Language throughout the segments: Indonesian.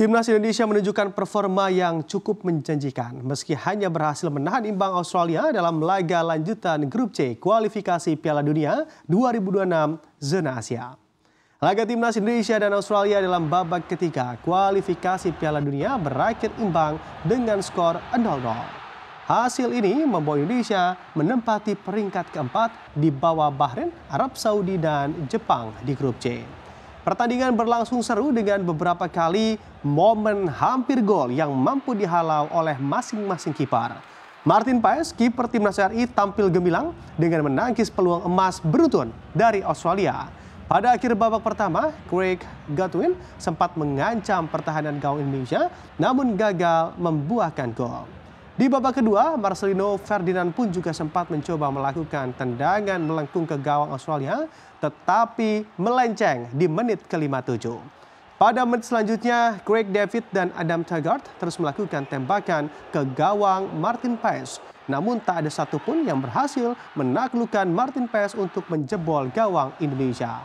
Timnas Indonesia menunjukkan performa yang cukup menjanjikan meski hanya berhasil menahan imbang Australia dalam laga lanjutan grup C kualifikasi Piala Dunia 2026 zona Asia. Laga timnas Indonesia dan Australia dalam babak ketiga kualifikasi Piala Dunia berakhir imbang dengan skor 0-0. Hasil ini membawa Indonesia menempati peringkat keempat di bawah Bahrain, Arab Saudi, dan Jepang di grup C. Pertandingan berlangsung seru dengan beberapa kali momen hampir gol yang mampu dihalau oleh masing-masing kipar. Martin Paes, kiper timnas RI tampil gemilang dengan menangkis peluang emas beruntun dari Australia. Pada akhir babak pertama, Craig Godwin sempat mengancam pertahanan gawang Indonesia namun gagal membuahkan gol. Di babak kedua, Marcelino Ferdinand pun juga sempat mencoba melakukan tendangan melengkung ke gawang Australia, tetapi melenceng di menit ke-57. Pada menit selanjutnya, Craig David dan Adam Taggart terus melakukan tembakan ke gawang Martin Paes. Namun tak ada satupun yang berhasil menaklukkan Martin Paes untuk menjebol gawang Indonesia.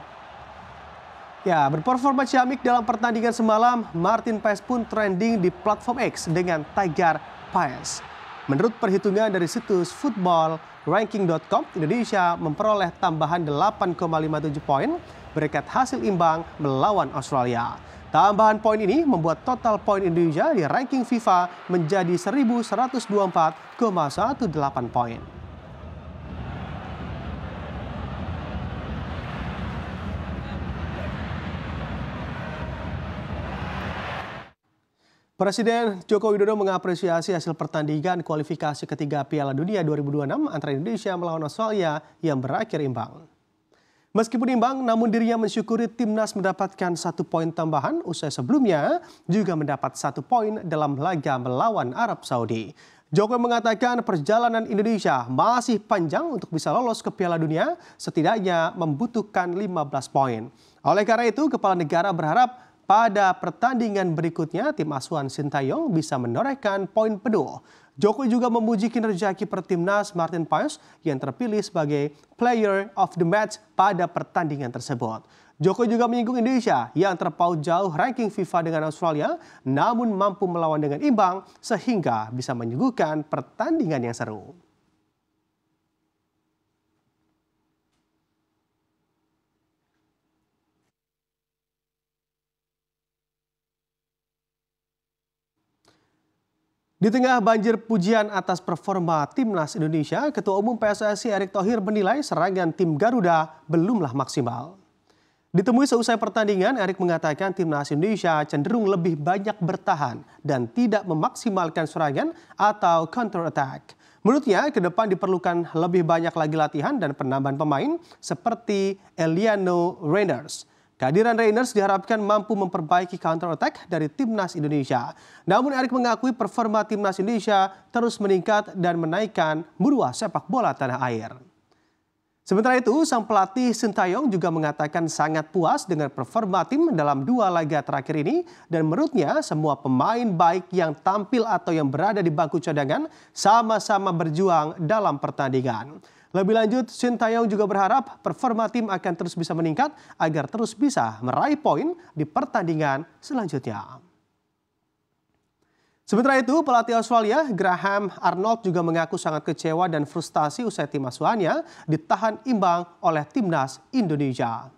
Ya, berperforma ciamik dalam pertandingan semalam, Martin Paes pun trending di platform X dengan tagar Pines. Menurut perhitungan dari situs footballranking.com, Indonesia memperoleh tambahan 8,57 poin berkat hasil imbang melawan Australia. Tambahan poin ini membuat total poin Indonesia di ranking FIFA menjadi 1124,18 poin. Presiden Joko Widodo mengapresiasi hasil pertandingan kualifikasi ketiga Piala Dunia 2026 antara Indonesia melawan Australia yang berakhir imbang. Meskipun imbang, namun dirinya mensyukuri timnas mendapatkan satu poin tambahan usai sebelumnya juga mendapat satu poin dalam laga melawan Arab Saudi. Jokowi mengatakan perjalanan Indonesia masih panjang untuk bisa lolos ke Piala Dunia, setidaknya membutuhkan 15 poin. Oleh karena itu, kepala negara berharap pada pertandingan berikutnya, tim asuhan Sintayong bisa menorehkan poin penuh. Jokowi juga memuji kinerja kiper timnas Martin Pius yang terpilih sebagai Player of the Match pada pertandingan tersebut. Jokowi juga menyinggung Indonesia yang terpaut jauh ranking FIFA dengan Australia, namun mampu melawan dengan imbang sehingga bisa menyuguhkan pertandingan yang seru. Di tengah banjir pujian atas performa timnas Indonesia, Ketua Umum PSSI Erick Thohir menilai serangan tim Garuda belumlah maksimal. Ditemui seusai pertandingan, Erick mengatakan timnas Indonesia cenderung lebih banyak bertahan dan tidak memaksimalkan serangan atau counter attack. Menurutnya, ke depan diperlukan lebih banyak lagi latihan dan penambahan pemain seperti Eliano Reinders. Kehadiran Reiners diharapkan mampu memperbaiki counter attack dari timnas Indonesia. Namun Erik mengakui performa timnas Indonesia terus meningkat dan menaikkan buruah sepak bola tanah air. Sementara itu, sang pelatih Sintayong juga mengatakan sangat puas dengan performa tim dalam dua laga terakhir ini dan menurutnya semua pemain baik yang tampil atau yang berada di bangku cadangan sama-sama berjuang dalam pertandingan. Lebih lanjut, Shin Taeyong juga berharap performa tim akan terus bisa meningkat agar terus bisa meraih poin di pertandingan selanjutnya. Sementara itu, pelatih Australia Graham Arnold juga mengaku sangat kecewa dan frustasi usai tim asuhannya ditahan imbang oleh timnas Indonesia.